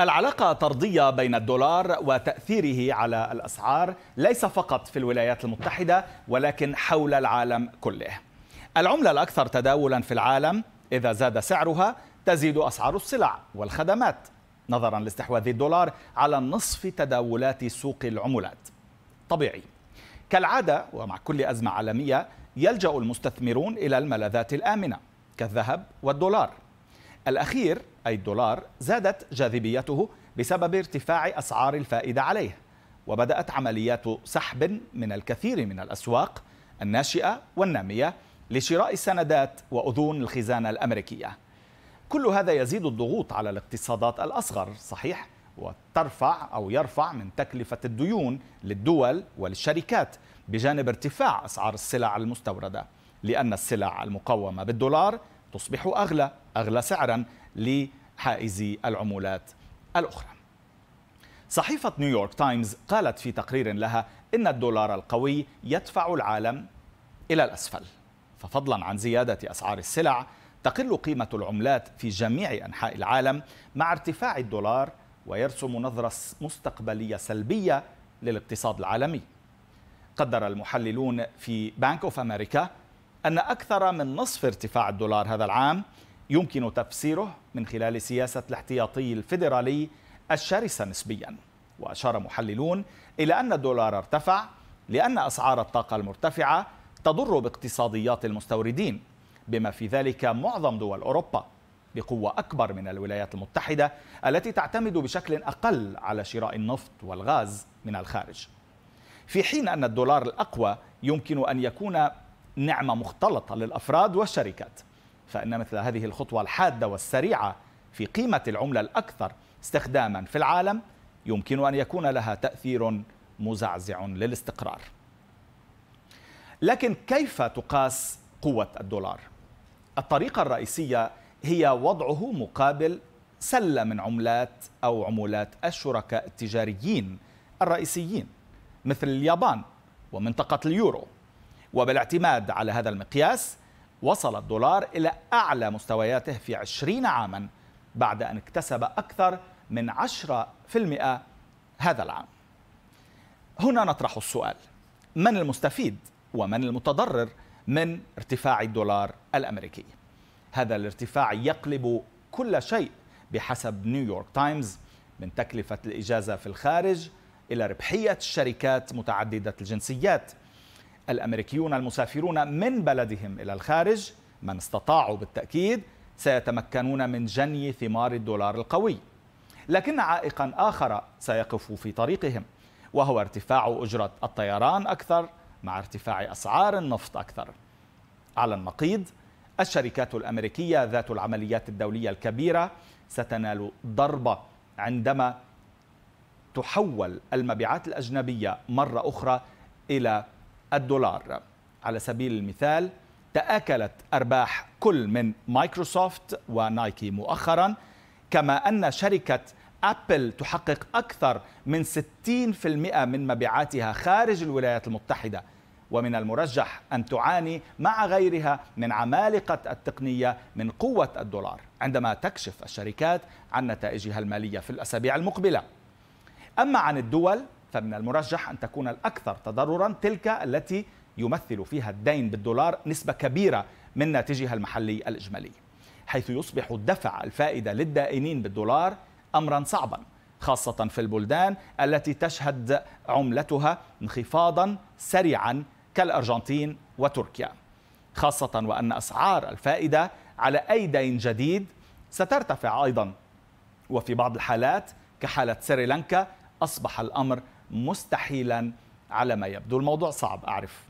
العلاقة طردية بين الدولار وتأثيره على الأسعار ليس فقط في الولايات المتحدة ولكن حول العالم كله. العملة الأكثر تداولا في العالم إذا زاد سعرها تزيد أسعار السلع والخدمات نظرا لاستحواذ الدولار على نصف تداولات سوق العملات. طبيعي. كالعادة ومع كل أزمة عالمية يلجأ المستثمرون إلى الملاذات الآمنة كالذهب والدولار. الأخير أي الدولار زادت جاذبيته بسبب ارتفاع أسعار الفائدة عليه وبدأت عمليات سحب من الكثير من الأسواق الناشئة والنامية لشراء السندات وأذون الخزانة الأمريكية كل هذا يزيد الضغوط على الاقتصادات الأصغر صحيح وترفع أو يرفع من تكلفة الديون للدول وللشركات بجانب ارتفاع أسعار السلع المستوردة لأن السلع المقومة بالدولار تصبح أغلى أغلى سعرا لحائزي العمولات الأخرى صحيفة نيويورك تايمز قالت في تقرير لها إن الدولار القوي يدفع العالم إلى الأسفل ففضلا عن زيادة أسعار السلع تقل قيمة العملات في جميع أنحاء العالم مع ارتفاع الدولار ويرسم نظرة مستقبلية سلبية للاقتصاد العالمي قدر المحللون في بانك اوف امريكا أن أكثر من نصف ارتفاع الدولار هذا العام يمكن تفسيره من خلال سياسة الاحتياطي الفيدرالي الشرسة نسبيا وأشار محللون إلى أن الدولار ارتفع لأن أسعار الطاقة المرتفعة تضر باقتصاديات المستوردين بما في ذلك معظم دول أوروبا بقوة أكبر من الولايات المتحدة التي تعتمد بشكل أقل على شراء النفط والغاز من الخارج في حين أن الدولار الأقوى يمكن أن يكون نعمة مختلطة للأفراد والشركات فإن مثل هذه الخطوة الحادة والسريعة في قيمة العملة الأكثر استخداما في العالم يمكن أن يكون لها تأثير مزعزع للاستقرار لكن كيف تقاس قوة الدولار؟ الطريقة الرئيسية هي وضعه مقابل سلة من عملات أو عمولات الشركاء التجاريين الرئيسيين مثل اليابان ومنطقة اليورو وبالاعتماد على هذا المقياس وصل الدولار إلى أعلى مستوياته في 20 عاما بعد أن اكتسب أكثر من 10% هذا العام هنا نطرح السؤال من المستفيد ومن المتضرر من ارتفاع الدولار الأمريكي هذا الارتفاع يقلب كل شيء بحسب نيويورك تايمز من تكلفة الإجازة في الخارج إلى ربحية الشركات متعددة الجنسيات الأمريكيون المسافرون من بلدهم إلى الخارج من استطاعوا بالتأكيد سيتمكنون من جني ثمار الدولار القوي لكن عائقا آخر سيقف في طريقهم وهو ارتفاع أجرة الطيران أكثر مع ارتفاع أسعار النفط أكثر على النقيض الشركات الأمريكية ذات العمليات الدولية الكبيرة ستنال ضربة عندما تحول المبيعات الأجنبية مرة أخرى إلى الدولار على سبيل المثال تآكلت أرباح كل من مايكروسوفت ونايكي مؤخرا كما أن شركة أبل تحقق أكثر من 60% من مبيعاتها خارج الولايات المتحدة ومن المرجح أن تعاني مع غيرها من عمالقة التقنية من قوة الدولار عندما تكشف الشركات عن نتائجها المالية في الأسابيع المقبلة أما عن الدول فمن المرجح أن تكون الأكثر تضررا تلك التي يمثل فيها الدين بالدولار نسبة كبيرة من ناتجها المحلي الإجمالي حيث يصبح دفع الفائدة للدائنين بالدولار أمرا صعبا خاصة في البلدان التي تشهد عملتها انخفاضا سريعا كالأرجنتين وتركيا خاصة وأن أسعار الفائدة على أي دين جديد سترتفع أيضا وفي بعض الحالات كحالة سريلانكا أصبح الأمر مستحيلا على ما يبدو الموضوع صعب أعرف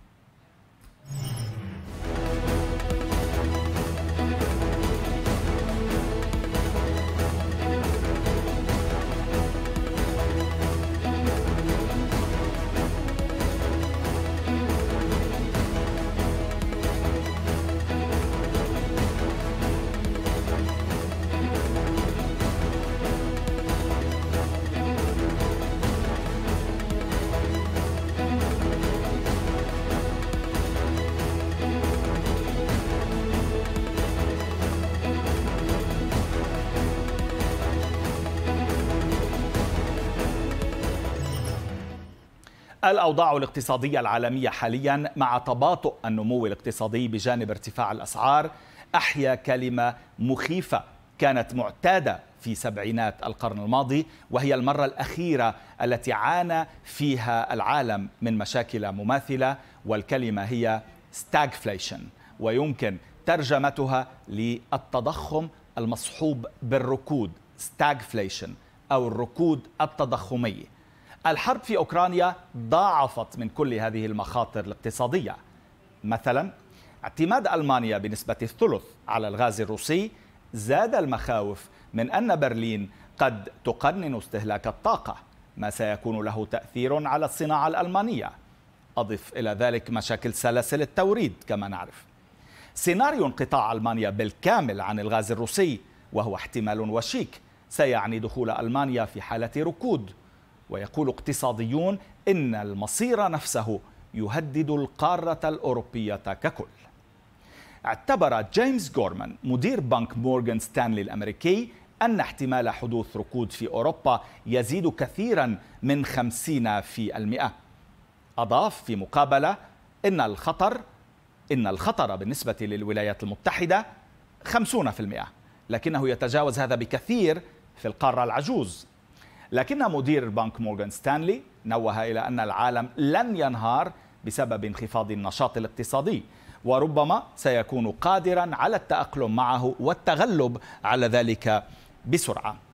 الأوضاع الاقتصادية العالمية حاليا مع تباطؤ النمو الاقتصادي بجانب ارتفاع الأسعار أحيا كلمة مخيفة كانت معتادة في سبعينات القرن الماضي وهي المرة الأخيرة التي عانى فيها العالم من مشاكل مماثلة والكلمة هي ستاغفليشن ويمكن ترجمتها للتضخم المصحوب بالركود ستاغفليشن أو الركود التضخمي الحرب في أوكرانيا ضاعفت من كل هذه المخاطر الاقتصادية مثلا اعتماد ألمانيا بنسبة الثلث على الغاز الروسي زاد المخاوف من أن برلين قد تقنن استهلاك الطاقة ما سيكون له تأثير على الصناعة الألمانية أضف إلى ذلك مشاكل سلاسل التوريد كما نعرف سيناريو انقطاع ألمانيا بالكامل عن الغاز الروسي وهو احتمال وشيك سيعني دخول ألمانيا في حالة ركود ويقول اقتصاديون إن المصير نفسه يهدد القارة الأوروبية ككل اعتبر جيمس جورمان مدير بنك مورغان ستانلي الأمريكي أن احتمال حدوث ركود في أوروبا يزيد كثيرا من 50 في المئة أضاف في مقابلة إن الخطر إن الخطر بالنسبة للولايات المتحدة 50% لكنه يتجاوز هذا بكثير في القارة العجوز لكن مدير البنك مورغان ستانلي نوه إلى أن العالم لن ينهار بسبب انخفاض النشاط الاقتصادي وربما سيكون قادرا على التأقلم معه والتغلب على ذلك بسرعة